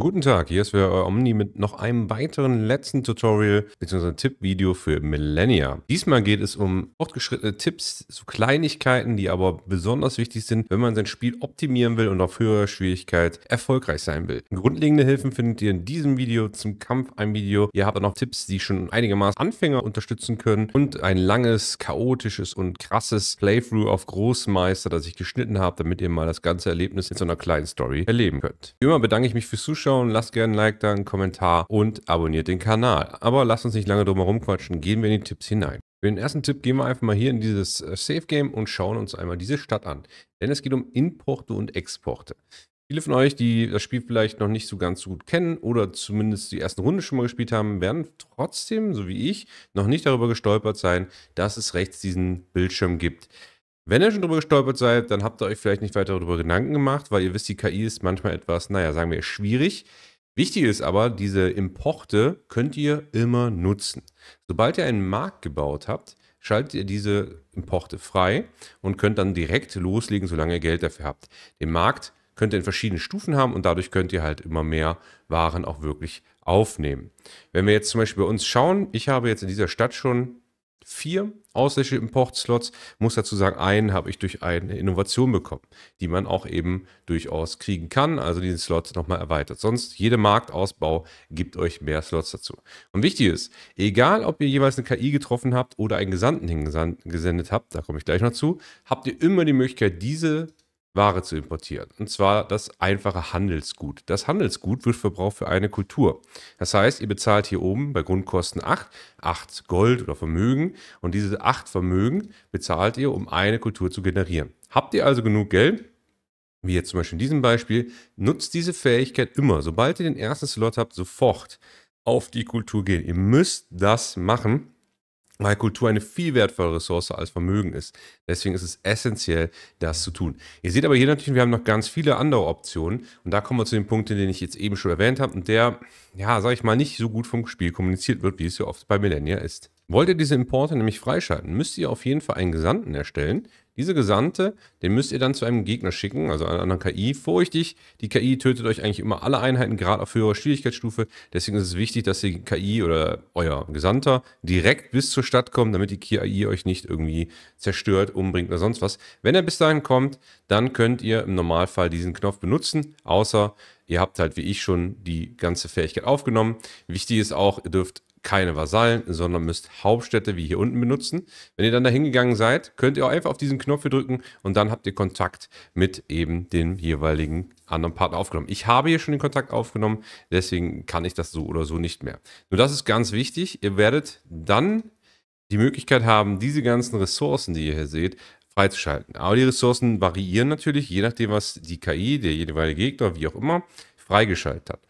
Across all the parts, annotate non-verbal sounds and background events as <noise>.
Guten Tag, hier ist wieder euer Omni mit noch einem weiteren letzten Tutorial bzw. Tippvideo für Millennia. Diesmal geht es um fortgeschrittene Tipps zu so Kleinigkeiten, die aber besonders wichtig sind, wenn man sein Spiel optimieren will und auf höherer Schwierigkeit erfolgreich sein will. Grundlegende Hilfen findet ihr in diesem Video zum Kampf ein Video. Ihr habt dann noch Tipps, die schon einigermaßen Anfänger unterstützen können und ein langes, chaotisches und krasses Playthrough auf Großmeister, das ich geschnitten habe, damit ihr mal das ganze Erlebnis in so einer kleinen Story erleben könnt. Wie immer bedanke ich mich fürs Zuschauen zuschauen, lasst gerne ein Like da, einen Kommentar und abonniert den Kanal. Aber lasst uns nicht lange drum herum quatschen, gehen wir in die Tipps hinein. Für den ersten Tipp gehen wir einfach mal hier in dieses äh, Safe Game und schauen uns einmal diese Stadt an. Denn es geht um Importe und Exporte. Viele von euch, die das Spiel vielleicht noch nicht so ganz so gut kennen oder zumindest die erste Runde schon mal gespielt haben, werden trotzdem, so wie ich, noch nicht darüber gestolpert sein, dass es rechts diesen Bildschirm gibt. Wenn ihr schon drüber gestolpert seid, dann habt ihr euch vielleicht nicht weiter darüber Gedanken gemacht, weil ihr wisst, die KI ist manchmal etwas, naja, sagen wir, schwierig. Wichtig ist aber, diese Importe könnt ihr immer nutzen. Sobald ihr einen Markt gebaut habt, schaltet ihr diese Importe frei und könnt dann direkt loslegen, solange ihr Geld dafür habt. Den Markt könnt ihr in verschiedenen Stufen haben und dadurch könnt ihr halt immer mehr Waren auch wirklich aufnehmen. Wenn wir jetzt zum Beispiel bei uns schauen, ich habe jetzt in dieser Stadt schon vier ausländische Importslots. Muss dazu sagen, einen habe ich durch eine Innovation bekommen, die man auch eben durchaus kriegen kann. Also diesen Slot nochmal erweitert. Sonst jeder Marktausbau gibt euch mehr Slots dazu. Und wichtig ist, egal ob ihr jeweils eine KI getroffen habt oder einen Gesandten hingesendet habt, da komme ich gleich noch zu, habt ihr immer die Möglichkeit, diese Ware zu importieren. Und zwar das einfache Handelsgut. Das Handelsgut wird verbraucht für eine Kultur. Das heißt, ihr bezahlt hier oben bei Grundkosten 8, 8 Gold oder Vermögen und diese 8 Vermögen bezahlt ihr, um eine Kultur zu generieren. Habt ihr also genug Geld? Wie jetzt zum Beispiel in diesem Beispiel, nutzt diese Fähigkeit immer. Sobald ihr den ersten Slot habt, sofort auf die Kultur gehen. Ihr müsst das machen, weil Kultur eine viel wertvollere Ressource als Vermögen ist. Deswegen ist es essentiell, das zu tun. Ihr seht aber hier natürlich, wir haben noch ganz viele andere Optionen. Und da kommen wir zu dem Punkt, den ich jetzt eben schon erwähnt habe und der, ja, sag ich mal, nicht so gut vom Spiel kommuniziert wird, wie es ja oft bei Millennia ist. Wollt ihr diese Importe nämlich freischalten, müsst ihr auf jeden Fall einen Gesandten erstellen, diese Gesandte, den müsst ihr dann zu einem Gegner schicken, also einer anderen KI. Furchtig, die KI tötet euch eigentlich immer alle Einheiten, gerade auf höherer Schwierigkeitsstufe. Deswegen ist es wichtig, dass die KI oder euer Gesandter direkt bis zur Stadt kommt, damit die KI euch nicht irgendwie zerstört, umbringt oder sonst was. Wenn er bis dahin kommt, dann könnt ihr im Normalfall diesen Knopf benutzen, außer ihr habt halt wie ich schon die ganze Fähigkeit aufgenommen. Wichtig ist auch, ihr dürft keine Vasallen, sondern müsst Hauptstädte wie hier unten benutzen. Wenn ihr dann da hingegangen seid, könnt ihr auch einfach auf diesen Knopf hier drücken und dann habt ihr Kontakt mit eben dem jeweiligen anderen Partner aufgenommen. Ich habe hier schon den Kontakt aufgenommen, deswegen kann ich das so oder so nicht mehr. Nur das ist ganz wichtig, ihr werdet dann die Möglichkeit haben, diese ganzen Ressourcen, die ihr hier seht, freizuschalten. Aber die Ressourcen variieren natürlich, je nachdem, was die KI, der jeweilige Gegner, wie auch immer, freigeschaltet hat.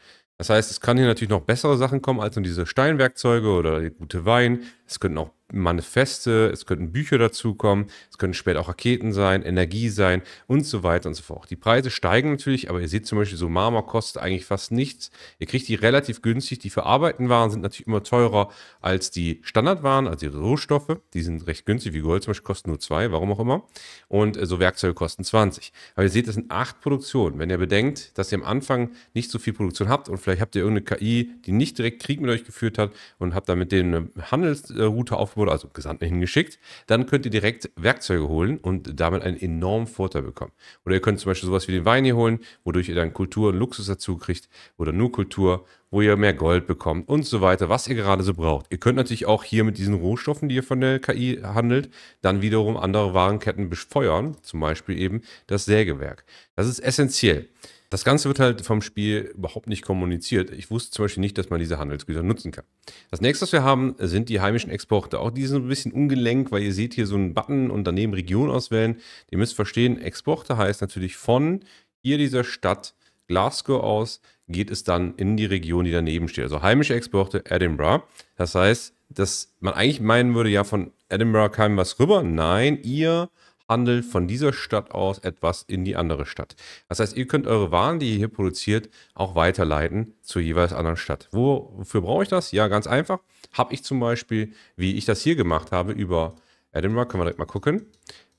Das heißt, es kann hier natürlich noch bessere Sachen kommen als nur diese Steinwerkzeuge oder gute Wein. Es könnten auch Manifeste, es könnten Bücher dazukommen, es können später auch Raketen sein, Energie sein und so weiter und so fort. Die Preise steigen natürlich, aber ihr seht zum Beispiel, so Marmor kostet eigentlich fast nichts. Ihr kriegt die relativ günstig. Die verarbeiteten Waren sind natürlich immer teurer als die Standardwaren, also die Rohstoffe. Die sind recht günstig, wie Gold zum Beispiel kostet nur zwei, warum auch immer. Und äh, so Werkzeuge kosten 20. Aber ihr seht, das sind acht Produktionen. Wenn ihr bedenkt, dass ihr am Anfang nicht so viel Produktion habt und vielleicht habt ihr irgendeine KI, die nicht direkt Krieg mit euch geführt hat und habt dann mit denen eine äh, Handelsroute aufgebaut, wurde, also Gesandten hingeschickt, dann könnt ihr direkt Werkzeuge holen und damit einen enormen Vorteil bekommen. Oder ihr könnt zum Beispiel sowas wie den Wein hier holen, wodurch ihr dann Kultur und Luxus dazu kriegt oder nur Kultur, wo ihr mehr Gold bekommt und so weiter, was ihr gerade so braucht. Ihr könnt natürlich auch hier mit diesen Rohstoffen, die ihr von der KI handelt, dann wiederum andere Warenketten befeuern, zum Beispiel eben das Sägewerk. Das ist essentiell. Das Ganze wird halt vom Spiel überhaupt nicht kommuniziert. Ich wusste zum Beispiel nicht, dass man diese Handelsgüter nutzen kann. Das nächste, was wir haben, sind die heimischen Exporte. Auch die sind ein bisschen ungelenkt, weil ihr seht hier so einen Button und daneben Region auswählen. Ihr müsst verstehen, Exporte heißt natürlich von hier dieser Stadt Glasgow aus geht es dann in die Region, die daneben steht. Also heimische Exporte Edinburgh. Das heißt, dass man eigentlich meinen würde, ja, von Edinburgh kam was rüber. Nein, ihr handelt von dieser Stadt aus etwas in die andere Stadt. Das heißt, ihr könnt eure Waren, die ihr hier produziert, auch weiterleiten zur jeweils anderen Stadt. Wofür brauche ich das? Ja, ganz einfach. Habe ich zum Beispiel, wie ich das hier gemacht habe, über Edinburgh, können wir direkt mal gucken,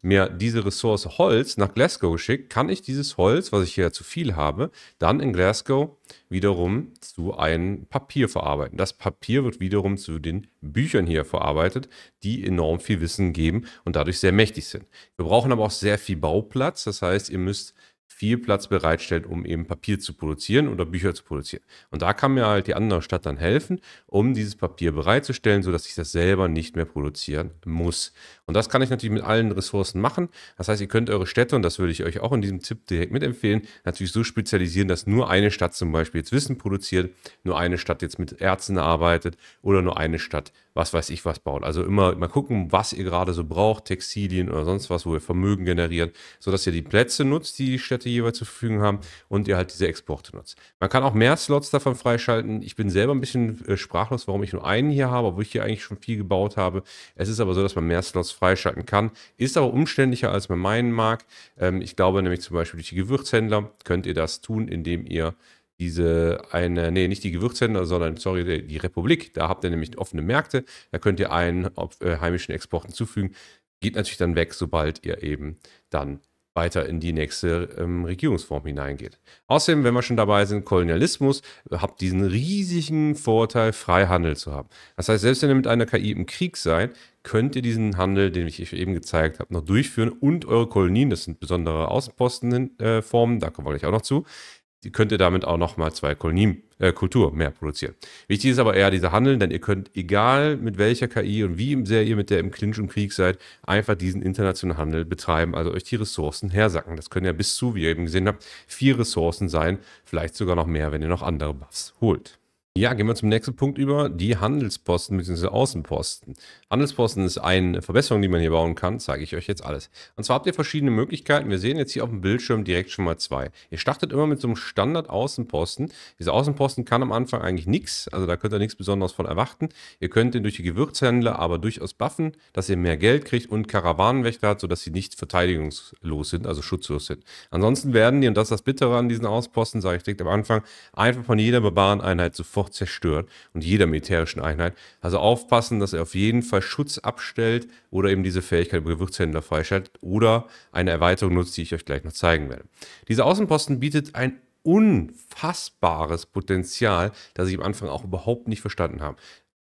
mir diese Ressource Holz nach Glasgow geschickt, kann ich dieses Holz, was ich hier zu viel habe, dann in Glasgow wiederum zu einem Papier verarbeiten. Das Papier wird wiederum zu den Büchern hier verarbeitet, die enorm viel Wissen geben und dadurch sehr mächtig sind. Wir brauchen aber auch sehr viel Bauplatz, das heißt, ihr müsst viel Platz bereitstellt, um eben Papier zu produzieren oder Bücher zu produzieren. Und da kann mir halt die andere Stadt dann helfen, um dieses Papier bereitzustellen, sodass ich das selber nicht mehr produzieren muss. Und das kann ich natürlich mit allen Ressourcen machen. Das heißt, ihr könnt eure Städte, und das würde ich euch auch in diesem Tipp direkt mitempfehlen, natürlich so spezialisieren, dass nur eine Stadt zum Beispiel jetzt Wissen produziert, nur eine Stadt jetzt mit Ärzten arbeitet oder nur eine Stadt, was weiß ich, was baut. Also immer mal gucken, was ihr gerade so braucht, Textilien oder sonst was, wo ihr Vermögen generiert, sodass ihr die Plätze nutzt, die die Städte jeweils zur Verfügung haben und ihr halt diese Exporte nutzt. Man kann auch mehr Slots davon freischalten. Ich bin selber ein bisschen äh, sprachlos, warum ich nur einen hier habe, obwohl ich hier eigentlich schon viel gebaut habe. Es ist aber so, dass man mehr Slots freischalten kann. Ist aber umständlicher, als man meinen mag. Ähm, ich glaube nämlich zum Beispiel durch die Gewürzhändler könnt ihr das tun, indem ihr diese eine, nee, nicht die Gewürzhändler, sondern, sorry, die Republik. Da habt ihr nämlich offene Märkte. Da könnt ihr einen äh, heimischen Export hinzufügen. Geht natürlich dann weg, sobald ihr eben dann weiter in die nächste ähm, Regierungsform hineingeht. Außerdem, wenn wir schon dabei sind, Kolonialismus habt diesen riesigen Vorteil, Freihandel zu haben. Das heißt, selbst wenn ihr mit einer KI im Krieg seid, könnt ihr diesen Handel, den ich euch eben gezeigt habe, noch durchführen und eure Kolonien, das sind besondere Außenpostenformen, äh, da kommen wir gleich auch noch zu, könnt ihr damit auch nochmal zwei Kolonien, äh, Kultur mehr produzieren. Wichtig ist aber eher dieser Handel, denn ihr könnt, egal mit welcher KI und wie sehr ihr mit der im Clinch und Krieg seid, einfach diesen internationalen Handel betreiben, also euch die Ressourcen hersacken. Das können ja bis zu, wie ihr eben gesehen habt, vier Ressourcen sein, vielleicht sogar noch mehr, wenn ihr noch andere Buffs holt. Ja, gehen wir zum nächsten Punkt über, die Handelsposten bzw. Außenposten. Handelsposten ist eine Verbesserung, die man hier bauen kann, zeige ich euch jetzt alles. Und zwar habt ihr verschiedene Möglichkeiten. Wir sehen jetzt hier auf dem Bildschirm direkt schon mal zwei. Ihr startet immer mit so einem Standard-Außenposten. Dieser Außenposten kann am Anfang eigentlich nichts, also da könnt ihr nichts Besonderes von erwarten. Ihr könnt den durch die Gewürzhändler aber durchaus buffen, dass ihr mehr Geld kriegt und Karawanenwächter hat, sodass sie nicht verteidigungslos sind, also schutzlos sind. Ansonsten werden die, und das ist das Bittere an diesen Außenposten, sage ich direkt am Anfang, einfach von jeder barbaren Einheit sofort sofort zerstört und jeder militärischen Einheit. Also aufpassen, dass er auf jeden Fall Schutz abstellt oder eben diese Fähigkeit über Gewürzhändler freischaltet oder eine Erweiterung nutzt, die ich euch gleich noch zeigen werde. Dieser Außenposten bietet ein unfassbares Potenzial, das ich am Anfang auch überhaupt nicht verstanden habe.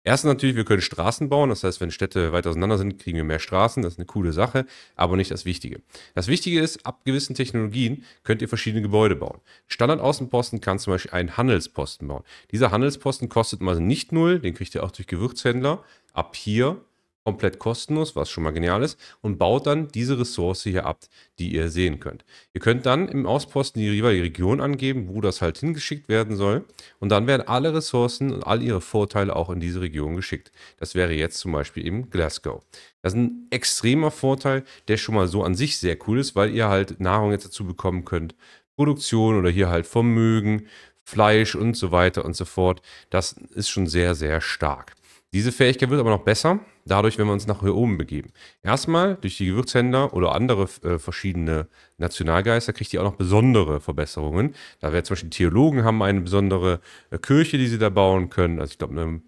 Erstens natürlich, wir können Straßen bauen. Das heißt, wenn Städte weit auseinander sind, kriegen wir mehr Straßen. Das ist eine coole Sache, aber nicht das Wichtige. Das Wichtige ist, ab gewissen Technologien könnt ihr verschiedene Gebäude bauen. Standard-Außenposten kann zum Beispiel einen Handelsposten bauen. Dieser Handelsposten kostet mal nicht null, den kriegt ihr auch durch Gewürzhändler. Ab hier komplett kostenlos, was schon mal genial ist, und baut dann diese Ressource hier ab, die ihr sehen könnt. Ihr könnt dann im Ausposten die jeweilige Region angeben, wo das halt hingeschickt werden soll, und dann werden alle Ressourcen und all ihre Vorteile auch in diese Region geschickt. Das wäre jetzt zum Beispiel eben Glasgow. Das ist ein extremer Vorteil, der schon mal so an sich sehr cool ist, weil ihr halt Nahrung jetzt dazu bekommen könnt, Produktion oder hier halt Vermögen, Fleisch und so weiter und so fort. Das ist schon sehr, sehr stark. Diese Fähigkeit wird aber noch besser, dadurch, wenn wir uns nach hier oben begeben. Erstmal durch die Gewürzhändler oder andere äh, verschiedene Nationalgeister kriegt ihr auch noch besondere Verbesserungen. Da wäre zum Beispiel Theologen haben eine besondere äh, Kirche, die sie da bauen können. Also ich glaube, eine,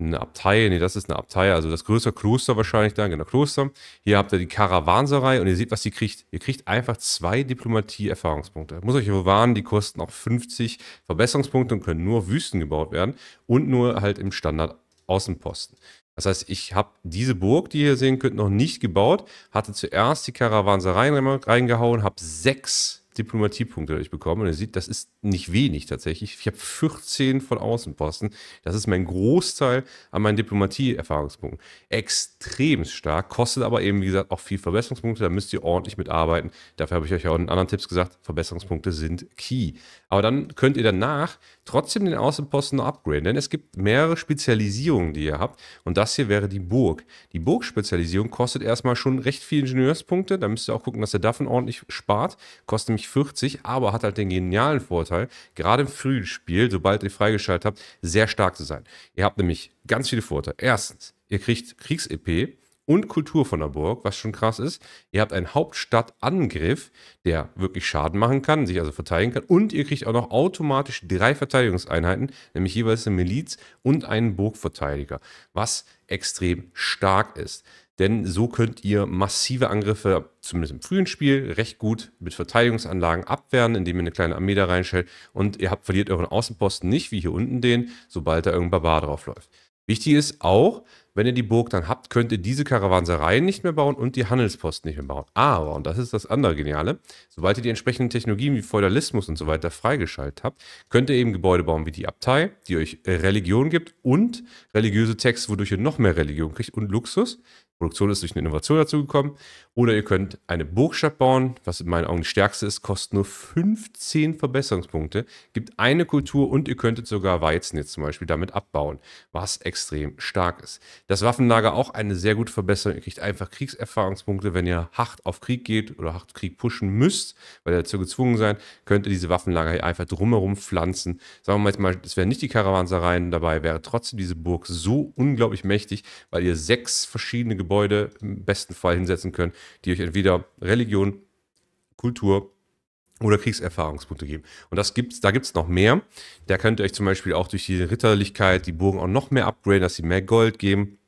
eine Abtei, nee, das ist eine Abtei, also das größere Kloster wahrscheinlich da, genau, Kloster. Hier habt ihr die Karawanserei und ihr seht, was sie kriegt. Ihr kriegt einfach zwei Diplomatie-Erfahrungspunkte. Muss euch aber warnen, die kosten auch 50 Verbesserungspunkte und können nur auf Wüsten gebaut werden und nur halt im Standard Außenposten. Das heißt, ich habe diese Burg, die ihr hier sehen könnt, noch nicht gebaut, hatte zuerst die Karawanserei reingehauen, habe sechs Diplomatiepunkte ich bekomme. Und ihr seht, das ist nicht wenig tatsächlich. Ich habe 14 von Außenposten. Das ist mein Großteil an meinen Diplomatie-Erfahrungspunkten. Extrem stark, kostet aber eben, wie gesagt, auch viel Verbesserungspunkte. Da müsst ihr ordentlich mitarbeiten. Dafür habe ich euch auch in anderen Tipps gesagt, Verbesserungspunkte sind key. Aber dann könnt ihr danach trotzdem den Außenposten noch upgraden, denn es gibt mehrere Spezialisierungen, die ihr habt. Und das hier wäre die Burg. Die Burg-Spezialisierung kostet erstmal schon recht viel Ingenieurspunkte. Da müsst ihr auch gucken, dass ihr davon ordentlich spart. Kostet nämlich 30, 40, aber hat halt den genialen Vorteil, gerade im frühen Spiel, sobald ihr freigeschaltet habt, sehr stark zu sein. Ihr habt nämlich ganz viele Vorteile. Erstens, ihr kriegt Kriegs-EP und Kultur von der Burg, was schon krass ist. Ihr habt einen Hauptstadtangriff, der wirklich Schaden machen kann, sich also verteidigen kann. Und ihr kriegt auch noch automatisch drei Verteidigungseinheiten, nämlich jeweils eine Miliz und einen Burgverteidiger, was extrem stark ist denn so könnt ihr massive Angriffe, zumindest im frühen Spiel, recht gut mit Verteidigungsanlagen abwehren, indem ihr eine kleine Armee da reinstellt und ihr habt, verliert euren Außenposten nicht, wie hier unten den, sobald da irgendein Barbar draufläuft. Wichtig ist auch, wenn ihr die Burg dann habt, könnt ihr diese Karawansereien nicht mehr bauen und die Handelsposten nicht mehr bauen. Aber, und das ist das andere Geniale, sobald ihr die entsprechenden Technologien wie Feudalismus und so weiter freigeschaltet habt, könnt ihr eben Gebäude bauen wie die Abtei, die euch äh, Religion gibt und religiöse Texte, wodurch ihr noch mehr Religion kriegt und Luxus. Produktion ist durch eine Innovation dazu gekommen. Oder ihr könnt eine Burgstadt bauen, was in meinen Augen die stärkste ist, kostet nur 15 Verbesserungspunkte, gibt eine Kultur und ihr könntet sogar Weizen jetzt zum Beispiel damit abbauen, was extrem stark ist. Das Waffenlager auch eine sehr gute Verbesserung. Ihr kriegt einfach Kriegserfahrungspunkte. Wenn ihr hart auf Krieg geht oder hart Krieg pushen müsst, weil ihr dazu gezwungen seid, könnt ihr diese Waffenlager hier einfach drumherum pflanzen. Sagen wir mal mal, es wären nicht die Karawansereien dabei, wäre trotzdem diese Burg so unglaublich mächtig, weil ihr sechs verschiedene Gebäude im besten Fall hinsetzen könnt, die euch entweder Religion, Kultur, oder Kriegserfahrungspunkte geben. Und das gibt's, da gibt es noch mehr. Da könnt ihr euch zum Beispiel auch durch die Ritterlichkeit die Burgen auch noch mehr upgraden, dass sie mehr Gold geben.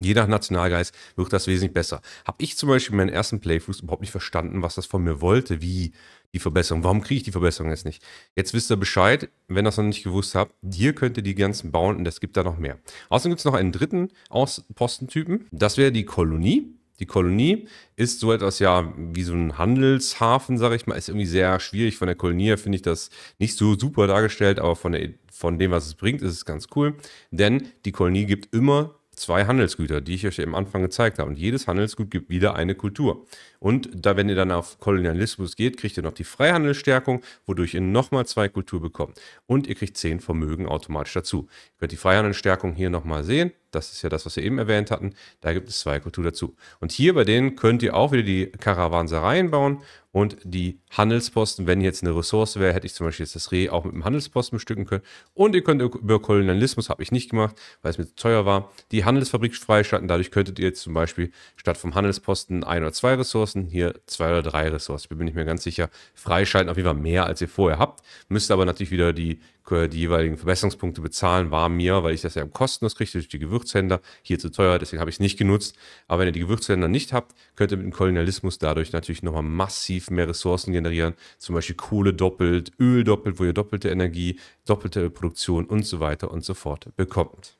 Je nach Nationalgeist wird das wesentlich besser. Habe ich zum Beispiel in meinen ersten Playthroughs überhaupt nicht verstanden, was das von mir wollte, wie die Verbesserung. Warum kriege ich die Verbesserung jetzt nicht? Jetzt wisst ihr Bescheid, wenn ihr das noch nicht gewusst habt. Hier könnt ihr die ganzen bauen und es gibt da noch mehr. Außerdem gibt es noch einen dritten Postentypen. Das wäre die Kolonie. Die Kolonie ist so etwas ja wie so ein Handelshafen, sage ich mal. Ist irgendwie sehr schwierig. Von der Kolonie her finde ich das nicht so super dargestellt, aber von, der, von dem, was es bringt, ist es ganz cool. Denn die Kolonie gibt immer zwei Handelsgüter, die ich euch ja am Anfang gezeigt habe. Und jedes Handelsgut gibt wieder eine Kultur. Und da, wenn ihr dann auf Kolonialismus geht, kriegt ihr noch die Freihandelsstärkung, wodurch ihr nochmal zwei Kultur bekommt. Und ihr kriegt zehn Vermögen automatisch dazu. Ihr könnt die Freihandelsstärkung hier nochmal sehen. Das ist ja das, was wir eben erwähnt hatten. Da gibt es zwei Kulturen dazu. Und hier bei denen könnt ihr auch wieder die Karawansereien bauen und die Handelsposten. Wenn jetzt eine Ressource wäre, hätte ich zum Beispiel jetzt das Reh auch mit dem Handelsposten bestücken können. Und ihr könnt über Kolonialismus, habe ich nicht gemacht, weil es mir zu teuer war, die Handelsfabrik freischalten. Dadurch könntet ihr jetzt zum Beispiel statt vom Handelsposten ein oder zwei Ressourcen, hier zwei oder drei Ressourcen. Bin ich mir ganz sicher, freischalten auf jeden Fall mehr, als ihr vorher habt. Müsst aber natürlich wieder die, die jeweiligen Verbesserungspunkte bezahlen, war mir, weil ich das ja kostenlos kriege durch die Gewürze Gewürzhändler hier zu teuer, deswegen habe ich es nicht genutzt. Aber wenn ihr die Gewürzhändler nicht habt, könnt ihr mit dem Kolonialismus dadurch natürlich nochmal massiv mehr Ressourcen generieren. Zum Beispiel Kohle doppelt, Öl doppelt, wo ihr doppelte Energie, doppelte Produktion und so weiter und so fort bekommt.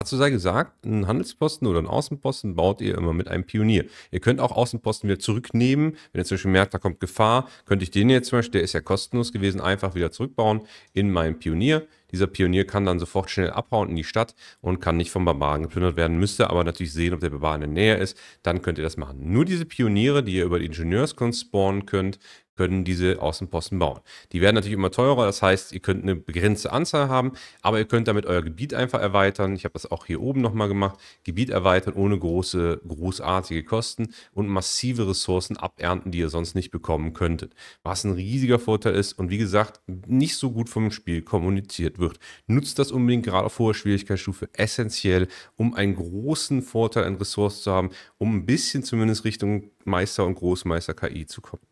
Dazu sei gesagt, einen Handelsposten oder einen Außenposten baut ihr immer mit einem Pionier. Ihr könnt auch Außenposten wieder zurücknehmen. Wenn ihr zum Beispiel merkt, da kommt Gefahr, könnte ich den jetzt zum Beispiel, der ist ja kostenlos gewesen, einfach wieder zurückbauen in meinen Pionier. Dieser Pionier kann dann sofort schnell abhauen in die Stadt und kann nicht vom Barbaren geplündert werden, müsste aber natürlich sehen, ob der Barbar in der Nähe ist. Dann könnt ihr das machen. Nur diese Pioniere, die ihr über die Ingenieurskunst spawnen könnt, können diese Außenposten bauen. Die werden natürlich immer teurer, das heißt, ihr könnt eine begrenzte Anzahl haben, aber ihr könnt damit euer Gebiet einfach erweitern. Ich habe das auch hier oben nochmal gemacht. Gebiet erweitern ohne große, großartige Kosten und massive Ressourcen abernten, die ihr sonst nicht bekommen könntet. Was ein riesiger Vorteil ist und wie gesagt, nicht so gut vom Spiel kommuniziert wird wird, nutzt das unbedingt gerade auf hoher Schwierigkeitsstufe essentiell, um einen großen Vorteil an Ressourcen zu haben, um ein bisschen zumindest Richtung Meister und Großmeister KI zu kommen.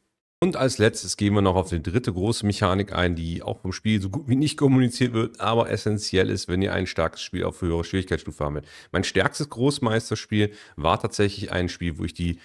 Und als letztes gehen wir noch auf die dritte große Mechanik ein, die auch vom Spiel so gut wie nicht kommuniziert wird, aber essentiell ist, wenn ihr ein starkes Spiel auf höhere Schwierigkeitsstufe haben wollt. Mein stärkstes Großmeisterspiel war tatsächlich ein Spiel, wo ich die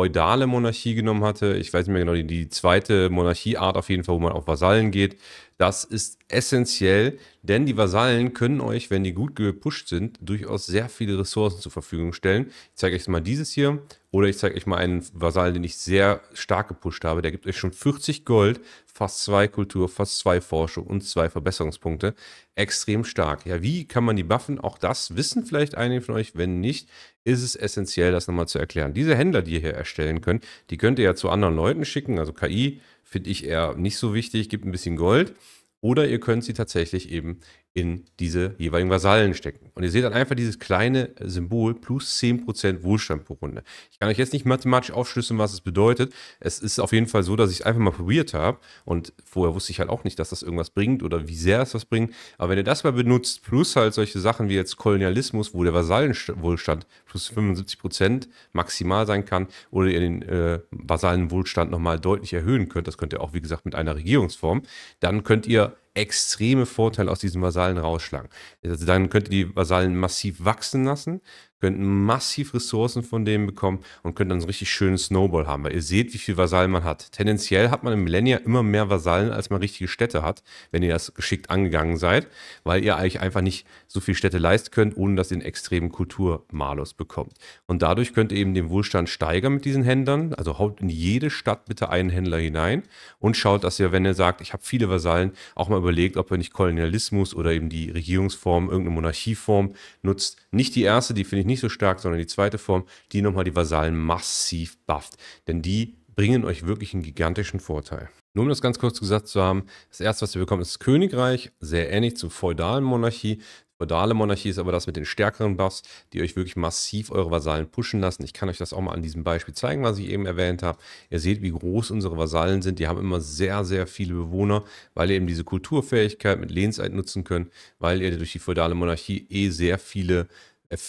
feudale Monarchie genommen hatte. Ich weiß nicht mehr genau, die, die zweite Monarchieart auf jeden Fall, wo man auf Vasallen geht. Das ist essentiell, denn die Vasallen können euch, wenn die gut gepusht sind, durchaus sehr viele Ressourcen zur Verfügung stellen. Ich zeige euch mal dieses hier. Oder ich zeige euch mal einen Vasallen, den ich sehr stark gepusht habe. Der gibt euch schon 40 Gold, fast zwei Kultur, fast zwei Forschung und zwei Verbesserungspunkte. Extrem stark. Ja, wie kann man die buffen? Auch das wissen vielleicht einige von euch. Wenn nicht, ist es essentiell, das nochmal zu erklären. Diese Händler, die ihr hier erstellen könnt, die könnt ihr ja zu anderen Leuten schicken. Also KI finde ich eher nicht so wichtig, gibt ein bisschen Gold. Oder ihr könnt sie tatsächlich eben in diese jeweiligen Vasallen stecken. Und ihr seht dann einfach dieses kleine Symbol plus 10% Wohlstand pro Runde. Ich kann euch jetzt nicht mathematisch aufschlüsseln, was es bedeutet. Es ist auf jeden Fall so, dass ich es einfach mal probiert habe. Und vorher wusste ich halt auch nicht, dass das irgendwas bringt oder wie sehr es was bringt. Aber wenn ihr das mal benutzt, plus halt solche Sachen wie jetzt Kolonialismus, wo der Vasallenwohlstand plus 75% maximal sein kann oder ihr den äh, Vasallenwohlstand nochmal deutlich erhöhen könnt, das könnt ihr auch, wie gesagt, mit einer Regierungsform, dann könnt ihr extreme Vorteile aus diesen Vasallen rausschlagen. Also dann könnte die Vasallen massiv wachsen lassen könnten massiv Ressourcen von denen bekommen und könnten dann so einen richtig schönen Snowball haben, weil ihr seht, wie viel Vasallen man hat. Tendenziell hat man im Millennia immer mehr Vasallen, als man richtige Städte hat, wenn ihr das geschickt angegangen seid, weil ihr eigentlich einfach nicht so viel Städte leisten könnt, ohne dass ihr einen extremen Kulturmalus bekommt. Und dadurch könnt ihr eben den Wohlstand steigern mit diesen Händlern, also haut in jede Stadt bitte einen Händler hinein und schaut, dass ihr, wenn ihr sagt, ich habe viele Vasallen, auch mal überlegt, ob ihr nicht Kolonialismus oder eben die Regierungsform, irgendeine Monarchieform nutzt. Nicht die erste, die finde ich nicht so stark, sondern die zweite Form, die nochmal die Vasallen massiv bufft. Denn die bringen euch wirklich einen gigantischen Vorteil. Nur um das ganz kurz gesagt zu haben, das erste, was ihr bekommt, ist das Königreich, sehr ähnlich zur feudalen Monarchie. Feudale Monarchie ist aber das mit den stärkeren Buffs, die euch wirklich massiv eure Vasallen pushen lassen. Ich kann euch das auch mal an diesem Beispiel zeigen, was ich eben erwähnt habe. Ihr seht, wie groß unsere Vasallen sind. Die haben immer sehr, sehr viele Bewohner, weil ihr eben diese Kulturfähigkeit mit Lehnseid nutzen könnt, weil ihr durch die feudale Monarchie eh sehr viele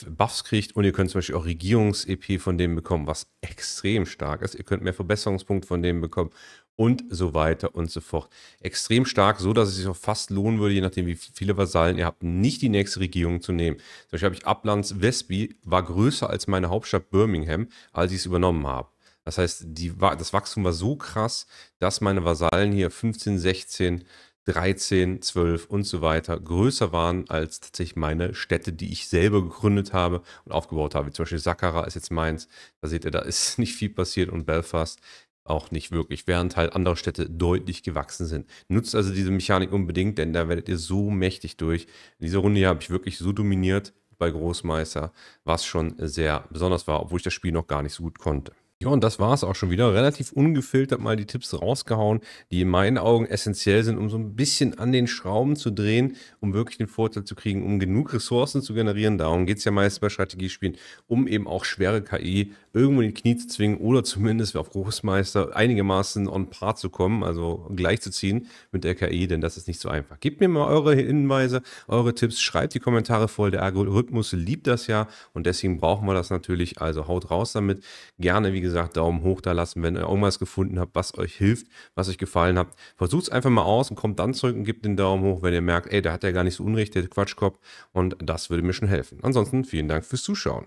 Buffs kriegt und ihr könnt zum Beispiel auch Regierungs-EP von dem bekommen, was extrem stark ist. Ihr könnt mehr Verbesserungspunkte von dem bekommen und so weiter und so fort. Extrem stark, so dass es sich auch fast lohnen würde, je nachdem wie viele Vasallen ihr habt, nicht die nächste Regierung zu nehmen. Zum Beispiel habe ich Uplands Vespi, war größer als meine Hauptstadt Birmingham, als ich es übernommen habe. Das heißt, die, das Wachstum war so krass, dass meine Vasallen hier 15, 16 13, 12 und so weiter größer waren als tatsächlich meine Städte, die ich selber gegründet habe und aufgebaut habe. zum Beispiel Saqqara ist jetzt meins. Da seht ihr, da ist <laughs> nicht viel passiert und Belfast auch nicht wirklich, während halt andere Städte deutlich gewachsen sind. Nutzt also diese Mechanik unbedingt, denn da werdet ihr so mächtig durch. In dieser Runde hier habe ich wirklich so dominiert bei Großmeister, was schon sehr besonders war, obwohl ich das Spiel noch gar nicht so gut konnte. Ja, und das war es auch schon wieder. Relativ ungefiltert mal die Tipps rausgehauen, die in meinen Augen essentiell sind, um so ein bisschen an den Schrauben zu drehen, um wirklich den Vorteil zu kriegen, um genug Ressourcen zu generieren. Darum geht es ja meist bei Strategiespielen, um eben auch schwere KI irgendwo in die Knie zu zwingen oder zumindest auf Großmeister einigermaßen on par zu kommen, also gleichzuziehen mit der KI, denn das ist nicht so einfach. Gebt mir mal eure Hinweise, eure Tipps, schreibt die Kommentare voll. Der Algorithmus liebt das ja und deswegen brauchen wir das natürlich. Also haut raus damit. Gerne, wie gesagt, gesagt, Daumen hoch da lassen, wenn ihr irgendwas gefunden habt, was euch hilft, was euch gefallen hat. Versucht es einfach mal aus und kommt dann zurück und gebt den Daumen hoch, wenn ihr merkt, ey, da hat er gar nicht so Unrecht, der Quatschkopf. Und das würde mir schon helfen. Ansonsten vielen Dank fürs Zuschauen.